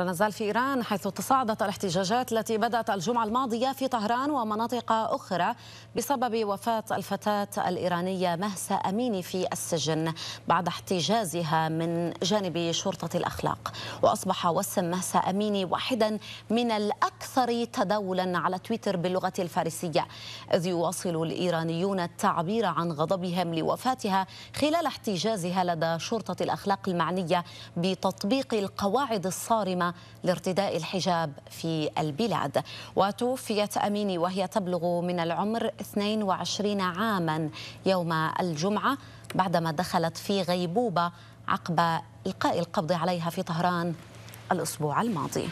لا نزال في إيران حيث تصاعدت الاحتجاجات التي بدأت الجمعة الماضية في طهران ومناطق أخرى بسبب وفاة الفتاة الإيرانية مهسا أميني في السجن بعد احتجازها من جانب شرطة الأخلاق وأصبح وسم مهسا أميني واحدا من الأكثر تداولا على تويتر باللغة الفارسية إذ يواصل الإيرانيون التعبير عن غضبهم لوفاتها خلال احتجازها لدى شرطة الأخلاق المعنية بتطبيق القواعد الصارمة لارتداء الحجاب في البلاد وتوفيت أميني وهي تبلغ من العمر 22 عاما يوم الجمعة بعدما دخلت في غيبوبة عقب إلقاء القبض عليها في طهران الأسبوع الماضي